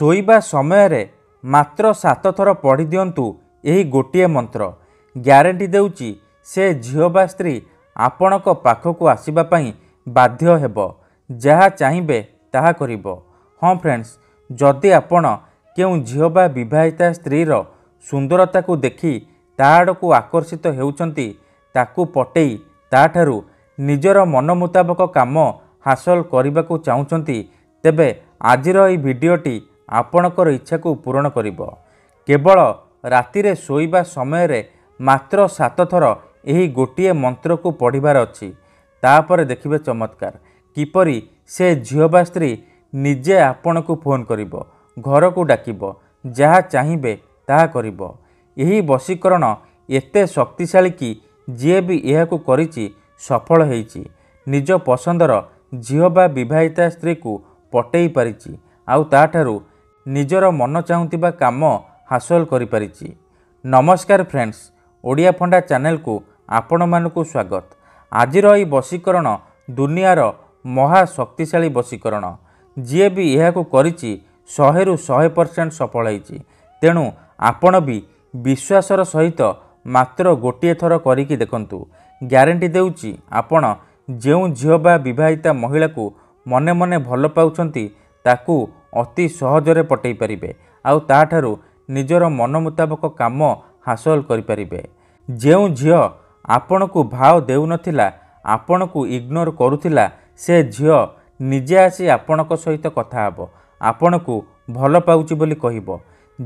ଶୋଇବା ସମୟରେ ମାତ୍ର ସାତ ଥର ପଢ଼ିଦିଅନ୍ତୁ ଏହି ଗୋଟିଏ ମନ୍ତ୍ର ଗ୍ୟାରେଣ୍ଟି ଦେଉଛି ସେ ଝିଅ ବା ସ୍ତ୍ରୀ ଆପଣଙ୍କ ପାଖକୁ ଆସିବା ପାଇଁ ବାଧ୍ୟ ହେବ ଯାହା ଚାହିଁବେ ତାହା କରିବ ହଁ ଫ୍ରେଣ୍ଡସ୍ ଯଦି ଆପଣ କେଉଁ ଝିଅ ବା ବିବାହିତା ସ୍ତ୍ରୀର ସୁନ୍ଦରତାକୁ ଦେଖି ତା ଆଡ଼କୁ ଆକର୍ଷିତ ହେଉଛନ୍ତି ତାକୁ ପଟେଇ ତାଠାରୁ ନିଜର ମନ ମୁତାବକ କାମ ହାସଲ କରିବାକୁ ଚାହୁଁଛନ୍ତି ତେବେ ଆଜିର ଏହି ଭିଡ଼ିଓଟି ଆପଣଙ୍କର ଇଚ୍ଛାକୁ ପୂରଣ କରିବ କେବଳ ରାତିରେ ଶୋଇବା ସମୟରେ ମାତ୍ର ସାତ ଥର ଏହି ଗୋଟିଏ ମନ୍ତ୍ରକୁ ପଢ଼ିବାର ଅଛି ତାପରେ ଦେଖିବେ ଚମତ୍କାର କିପରି ସେ ଝିଅ ବା ସ୍ତ୍ରୀ ନିଜେ ଆପଣଙ୍କୁ ଫୋନ୍ କରିବ ଘରକୁ ଡାକିବ ଯାହା ଚାହିଁବେ ତାହା କରିବ ଏହି ବଶୀକରଣ ଏତେ ଶକ୍ତିଶାଳୀ କି ଯିଏ ବି ଏହାକୁ କରିଛି ସଫଳ ହୋଇଛି ନିଜ ପସନ୍ଦର ଝିଅ ବା ବିବାହିତା ସ୍ତ୍ରୀକୁ ପଟେଇ ପାରିଛି ଆଉ ତାଠାରୁ ନିଜର ମନ ଚାହୁଁଥିବା କାମ ହାସଲ କରିପାରିଛି ନମସ୍କାର ଫ୍ରେଣ୍ଡସ୍ ଓଡ଼ିଆ ଫଣ୍ଡା ଚ୍ୟାନେଲକୁ ଆପଣମାନଙ୍କୁ ସ୍ୱାଗତ ଆଜିର ଏହି ବଶୀକରଣ ଦୁନିଆର ମହାଶକ୍ତିଶାଳୀ ବଶୀକରଣ ଯିଏ ବି ଏହାକୁ କରିଛି ଶହେରୁ ଶହେ ପରସେଣ୍ଟ ସଫଳ ହୋଇଛି ତେଣୁ ଆପଣ ବି ବିଶ୍ୱାସର ସହିତ ମାତ୍ର ଗୋଟିଏ ଥର କରିକି ଦେଖନ୍ତୁ ଗ୍ୟାରେଣ୍ଟି ଦେଉଛି ଆପଣ ଯେଉଁ ଝିଅ ବା ବିବାହିତା ମହିଳାକୁ ମନେ ମନେ ଭଲ ପାଉଛନ୍ତି ତାକୁ ଅତି ସହଜରେ ପଠାଇ ପାରିବେ ଆଉ ତାଠାରୁ ନିଜର ମନ ମୁତାବକ କାମ ହାସଲ କରିପାରିବେ ଯେଉଁ ଝିଅ ଆପଣଙ୍କୁ ଭାଓ ଦେଉନଥିଲା ଆପଣଙ୍କୁ ଇଗ୍ନୋର କରୁଥିଲା ସେ ଝିଅ ନିଜେ ଆସି ଆପଣଙ୍କ ସହିତ କଥା ହେବ ଆପଣଙ୍କୁ ଭଲ ପାଉଛି ବୋଲି କହିବ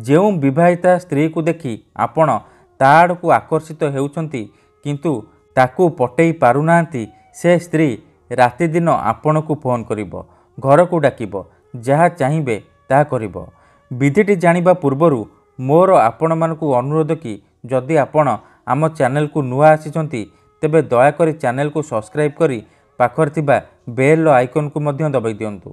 ଯେଉଁ ବିବାହିତା ସ୍ତ୍ରୀକୁ ଦେଖି ଆପଣ ତା ଆଡ଼କୁ ଆକର୍ଷିତ ହେଉଛନ୍ତି କିନ୍ତୁ ତାକୁ ପଟେଇ ପାରୁନାହାନ୍ତି ସେ ସ୍ତ୍ରୀ ରାତିଦିନ ଆପଣଙ୍କୁ ଫୋନ୍ କରିବ ଘରକୁ ଡାକିବ ଯାହା ଚାହିଁବେ ତାହା କରିବ ବିଧିଟି ଜାଣିବା ପୂର୍ବରୁ ମୋର ଆପଣମାନଙ୍କୁ ଅନୁରୋଧ କି ଯଦି ଆପଣ ଆମ ଚ୍ୟାନେଲକୁ ନୂଆ ଆସିଛନ୍ତି ତେବେ ଦୟାକରି ଚ୍ୟାନେଲକୁ ସବସ୍କ୍ରାଇବ୍ କରି ପାଖରେ ଥିବା ବେଲ୍ର ଆଇକନ୍କୁ ମଧ୍ୟ ଦବାଇ ଦିଅନ୍ତୁ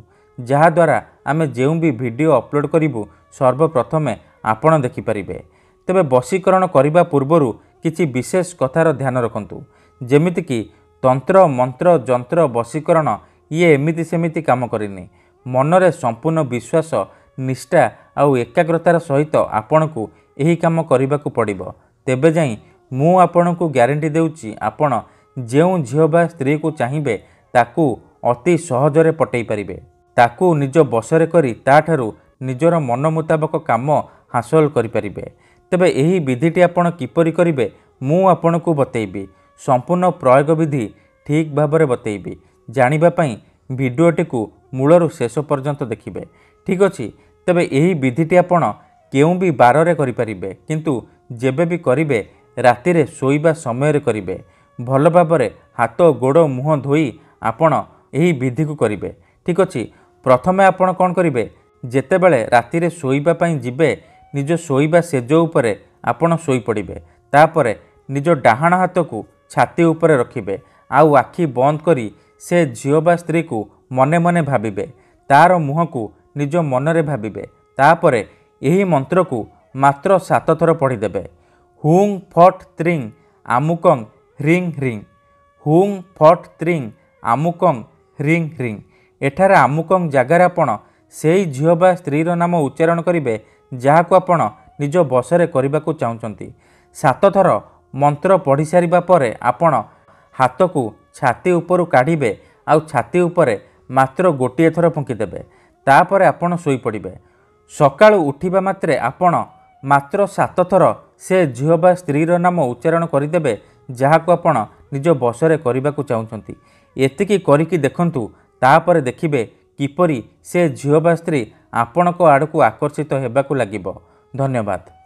ଯାହାଦ୍ୱାରା ଆମେ ଯେଉଁ ବି ଭିଡ଼ିଓ ଅପଲୋଡ଼ କରିବୁ ସର୍ବପ୍ରଥମେ ଆପଣ ଦେଖିପାରିବେ ତେବେ ବଶୀକରଣ କରିବା ପୂର୍ବରୁ କିଛି ବିଶେଷ କଥାର ଧ୍ୟାନ ରଖନ୍ତୁ ଯେମିତିକି ତନ୍ତ୍ର ମନ୍ତ୍ର ଯନ୍ତ୍ର ବଶୀକରଣ ଇଏ ଏମିତି ସେମିତି କାମ କରିନି ମନରେ ସମ୍ପୂର୍ଣ୍ଣ ବିଶ୍ୱାସ ନିଷ୍ଠା ଆଉ ଏକାଗ୍ରତାର ସହିତ ଆପଣଙ୍କୁ ଏହି କାମ କରିବାକୁ ପଡ଼ିବ ତେବେ ଯାଇ ମୁଁ ଆପଣଙ୍କୁ ଗ୍ୟାରେଣ୍ଟି ଦେଉଛି ଆପଣ ଯେଉଁ ଝିଅ ବା ସ୍ତ୍ରୀକୁ ଚାହିଁବେ ତାକୁ ଅତି ସହଜରେ ପଟେଇ ପାରିବେ ତାକୁ ନିଜ ବସରେ କରି ତାଠାରୁ ନିଜର ମନ ମୁତାବକ କାମ ହାସଲ କରିପାରିବେ ତେବେ ଏହି ବିଧିଟି ଆପଣ କିପରି କରିବେ ମୁଁ ଆପଣଙ୍କୁ ବତେଇବି ସମ୍ପୂର୍ଣ୍ଣ ପ୍ରୟୋଗ ବିଧି ଠିକ୍ ଭାବରେ ବତେଇବି ଜାଣିବା ପାଇଁ ଭିଡ଼ିଓଟି କୁ ମୂଳରୁ ଶେଷ ପର୍ଯ୍ୟନ୍ତ ଦେଖିବେ ଠିକ ଅଛି ତେବେ ଏହି ବିଧିଟି ଆପଣ କେଉଁ ବି ବାରରେ କରିପାରିବେ କିନ୍ତୁ ଯେବେ ବି କରିବେ ରାତିରେ ଶୋଇବା ସମୟରେ କରିବେ ଭଲ ଭାବରେ ହାତ ଗୋଡ଼ ମୁହଁ ଧୋଇ ଆପଣ ଏହି ବିଧିକୁ କରିବେ ଠିକ ଅଛି ପ୍ରଥମେ ଆପଣ କ'ଣ କରିବେ ଯେତେବେଳେ ରାତିରେ ଶୋଇବା ପାଇଁ ଯିବେ ନିଜ ଶୋଇବା ସେଜ ଉପରେ ଆପଣ ଶୋଇପଡ଼ିବେ ତାପରେ ନିଜ ଡାହାଣ ହାତକୁ ଛାତି ଉପରେ ରଖିବେ ଆଉ ଆଖି ବନ୍ଦ କରି ସେ ଝିଅ ବା ସ୍ତ୍ରୀକୁ ମନେ ମନେ ଭାବିବେ ତା'ର ମୁହଁକୁ ନିଜ ମନରେ ଭାବିବେ ତାପରେ ଏହି ମନ୍ତ୍ରକୁ ମାତ୍ର ସାତ ଥର ପଢ଼ିଦେବେ ହୁଙ୍ଗ୍ ଫଟ୍ ତ୍ରିଙ୍ଗ୍ ଆମୁକଂ ହ୍ରିଂ ହ୍ରିଂ ହୁଙ୍ଗ୍ ଫଟ୍ ତ୍ରିଙ୍ଗ୍ ଆମୁକଂ ହ୍ରିଂ ହ୍ରିଂ ଏଠାରେ ଆମୁକଂ ଜାଗାରେ ଆପଣ ସେହି ଝିଅ ବା ସ୍ତ୍ରୀର ନାମ ଉଚ୍ଚାରଣ କରିବେ ଯାହାକୁ ଆପଣ ନିଜ ବସରେ କରିବାକୁ ଚାହୁଁଛନ୍ତି ସାତ ଥର ମନ୍ତ୍ର ପଢ଼ିସାରିବା ପରେ ଆପଣ ହାତକୁ ଛାତି ଉପରୁ କାଢ଼ିବେ ଆଉ ଛାତି ଉପରେ ମାତ୍ର ଗୋଟିଏ ଥର ଫୁଙ୍କିଦେବେ ତାପରେ ଆପଣ ଶୋଇପଡ଼ିବେ ସକାଳୁ ଉଠିବା ମାତ୍ରେ ଆପଣ ମାତ୍ର ସାତ ଥର ସେ ଝିଅ ବା ସ୍ତ୍ରୀର ନାମ ଉଚ୍ଚାରଣ କରିଦେବେ ଯାହାକୁ ଆପଣ ନିଜ ବସରେ କରିବାକୁ ଚାହୁଁଛନ୍ତି ଏତିକି କରିକି ଦେଖନ୍ତୁ ତାପରେ ଦେଖିବେ କିପରି ସେ ଝିଅ ବା ସ୍ତ୍ରୀ ଆପଣଙ୍କ ଆଡ଼କୁ ଆକର୍ଷିତ ହେବାକୁ ଲାଗିବ ଧନ୍ୟବାଦ